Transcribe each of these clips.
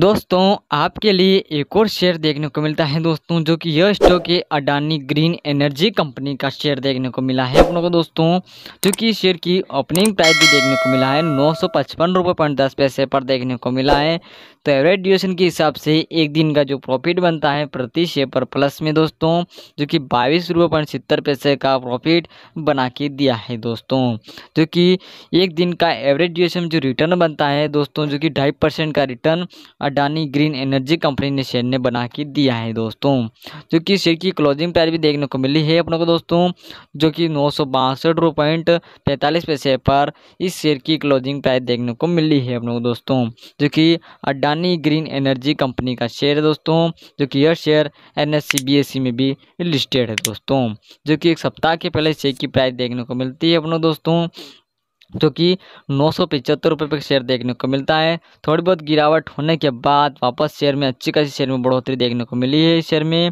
दोस्तों आपके लिए एक और शेयर देखने को मिलता है दोस्तों जो कि यह स्टॉक है अडानी ग्रीन एनर्जी कंपनी का शेयर देखने को मिला है अपनों को दोस्तों जो कि शेयर की ओपनिंग प्राइस भी देखने को मिला है नौ सौ पचपन रुपये पॉइंट दस पैसे पर देखने को मिला है तो एवरेज ड्यूरेशन के हिसाब से एक दिन का जो प्रॉफिट बनता है प्रति शेयर पर प्लस में दोस्तों जो कि बाईस रुपये पॉइंट सत्तर पैसे का प्रॉफिट बना के दिया है दोस्तों जो कि एक दिन का एवरेज ड्यूरेशन जो रिटर्न बनता है दोस्तों जो कि ढाई परसेंट का return Adani green energy company ने शेयर ने बना के दिया है दोस्तों जो कि शेयर की क्लोजिंग प्राइस भी देखने को मिली है अपनों को दोस्तों जो कि नौ सौ बासठ पैंतालीस पैसे पर इस शेयर की क्लोजिंग प्राइस देखने को मिली है अपनों को दोस्तों जो कि अडानी ग्रीन एनर्जी कंपनी का शेयर है दोस्तों जो कि यह शेयर एन में भी लिस्टेड है दोस्तों जो कि एक सप्ताह के पहले शेयर की प्राइस देखने को मिलती है अपनों दोस्तों जो कि नौ सौ पिचहत्तर रुपये पर शेयर देखने को मिलता है थोड़ी बहुत गिरावट होने के बाद वापस शेयर में अच्छी खासी शेयर में बढ़ोतरी देखने को मिली है इस शेयर में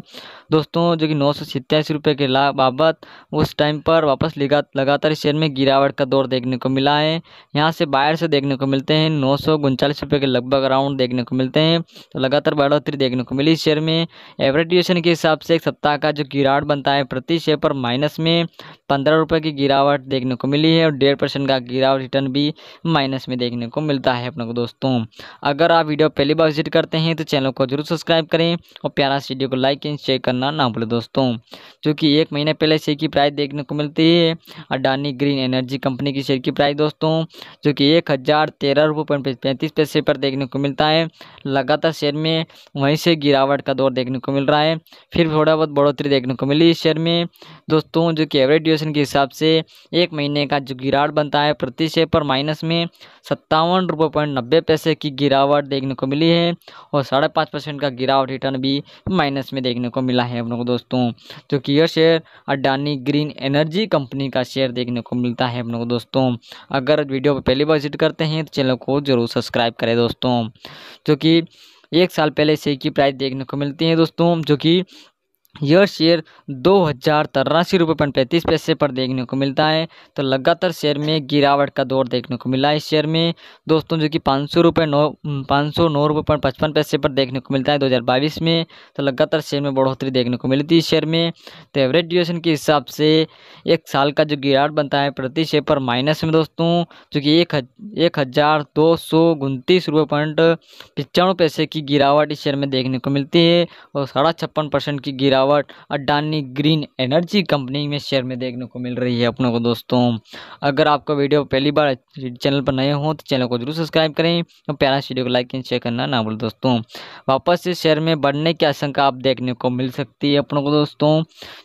दोस्तों जो कि नौ सौ सत्ताईस रुपये के लाभ बाबत उस टाइम पर वापस लगा लगातार शेयर में गिरावट का दौर देखने को मिला है यहाँ से बाहर से देखने को मिलते हैं नौ सौ उनचालीस रुपये के लगभग अराउंड देखने को मिलते हैं तो लगातार बढ़ोतरी देखने को मिली शेयर में एवरेज के हिसाब से एक सप्ताह का जो गिरावट बनता है प्रति शेयर पर माइनस में पंद्रह रुपये की गिरावट देखने को मिली है और डेढ़ परसेंट का गिरावट रिटर्न भी माइनस में देखने को मिलता है अपने दोस्तों अगर आप वीडियो पहली बार विजिट करते हैं तो चैनल को जरूर सब्सक्राइब करें और प्यारा वीडियो को लाइक एंड शेयर करना करना ना भूलें दोस्तों जो कि एक महीने पहले शेयर की प्राइस देखने को मिलती है अडानी ग्रीन एनर्जी कंपनी की शेयर की प्राइस दोस्तों जो कि एक हज़ार तेरह रुपये पॉइंट पैंतीस पैसे पर देखने को मिलता है लगातार शेयर में वहीं से गिरावट का दौर देखने को मिल रहा है फिर थोड़ा बहुत बढ़ोतरी देखने को मिली इस शेयर में दोस्तों जो कि एवरेज ड्यूरेशन के हिसाब से एक महीने का जो गिरावट बनता है प्रति शेयर पर माइनस में सत्तावन रुपये पॉइंट नब्बे पैसे की गिरावट देखने को मिली है और साढ़े पाँच परसेंट का गिरावट रिटर्न भी माइनस में देखने को मिला है है अपनों को दोस्तों तो कि यह share Adani green energy company का शेयर देखने को मिलता है अपनों को दोस्तों अगर वीडियो पर पहली बार विजिट करते हैं तो चैनल को जरूर सब्सक्राइब करें दोस्तों जो कि एक साल पहले शेयर की प्राइस देखने को मिलती है दोस्तों जो कि यह शेयर दो हज़ार तिरासी रुपये पॉइंट पैंतीस पैसे पर देखने को मिलता है तो लगातार शेयर में गिरावट का दौर देखने को मिला है शेयर में दोस्तों जो कि पाँच सौ रुपये नौ पाँच सौ नौ रुपये पॉइंट पचपन पैसे पर देखने को मिलता है दो हज़ार बाईस में तो लगातार शेयर में बढ़ोतरी देखने को है इस शेयर में तो एवरेज ड्यूरेशन के हिसाब से एक साल का जो गिरावट बनता है प्रति शेयर पर माइनस में दोस्तों जो कि एक एक हज़ार दो सौ उनतीस रुपये पॉइंट पचानवे पैसे की गिरावट इस शेयर में देखने को मिलती है और साढ़ा छप्पन परसेंट की गिरावट गिरावट अडानी ग्रीन एनर्जी कंपनी में शेयर में देखने को मिल रही है अपनों को दोस्तों अगर आपका वीडियो पहली बार चैनल पर नए हो तो चैनल को जरूर सब्सक्राइब करें और प्यारा वीडियो को लाइक एंड शेयर करना ना भूलें दोस्तों वापस से शेयर में बढ़ने की आशंका आप देखने को मिल सकती है अपनों को दोस्तों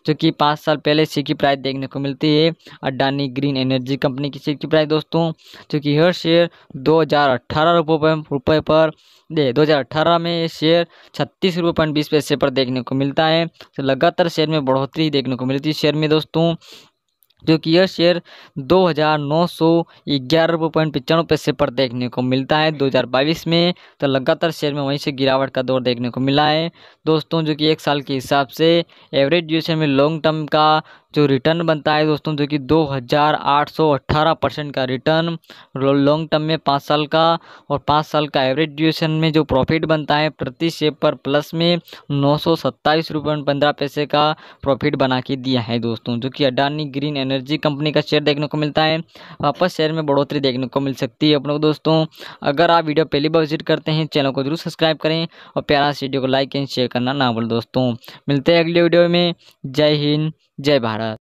जो कि पाँच साल पहले शेयर की प्राइस देखने को मिलती है अडानी ग्रीन एनर्जी कंपनी की शेयर की प्राइस दोस्तों जो कि हर शेयर दो हज़ार अट्ठारह रुपये पर दे 2018 में शेयर छत्तीस रुपये पॉइंट बीस पैसे पर देखने को मिलता है तो लगातार शेयर में बढ़ोतरी देखने को मिलती है शेयर में दोस्तों जो कि यह शेयर दो हज़ार नौ सौ ग्यारह रुपये पॉइंट पचानवे पैसे पर देखने को मिलता है 2022 में तो लगातार शेयर में वहीं से गिरावट का दौर देखने को मिला है दोस्तों जो कि एक साल के हिसाब से एवरेज ड्यूरेशन में लॉन्ग टर्म का जो रिटर्न बनता है दोस्तों जो कि दो हज़ार आठ सौ अट्ठारह परसेंट का रिटर्न लॉन्ग टर्म में पाँच साल का और पाँच साल का एवरेज ड्यूरेशन में जो प्रॉफिट बनता है प्रति शेयर पर प्लस में नौ सौ सत्ताईस रुपये पंद्रह पैसे का प्रॉफिट बना के दिया है दोस्तों जो कि अडानी ग्रीन एनर्जी कंपनी का शेयर देखने को मिलता है वापस शेयर में बढ़ोतरी देखने को मिल सकती है अपनों को दोस्तों अगर आप वीडियो पहली बार विजिट करते हैं चैनल को जरूर सब्सक्राइब करें और प्यारा वीडियो को लाइक एंड शेयर करना ना भूल दोस्तों मिलते हैं अगले वीडियो में जय हिंद जय भारत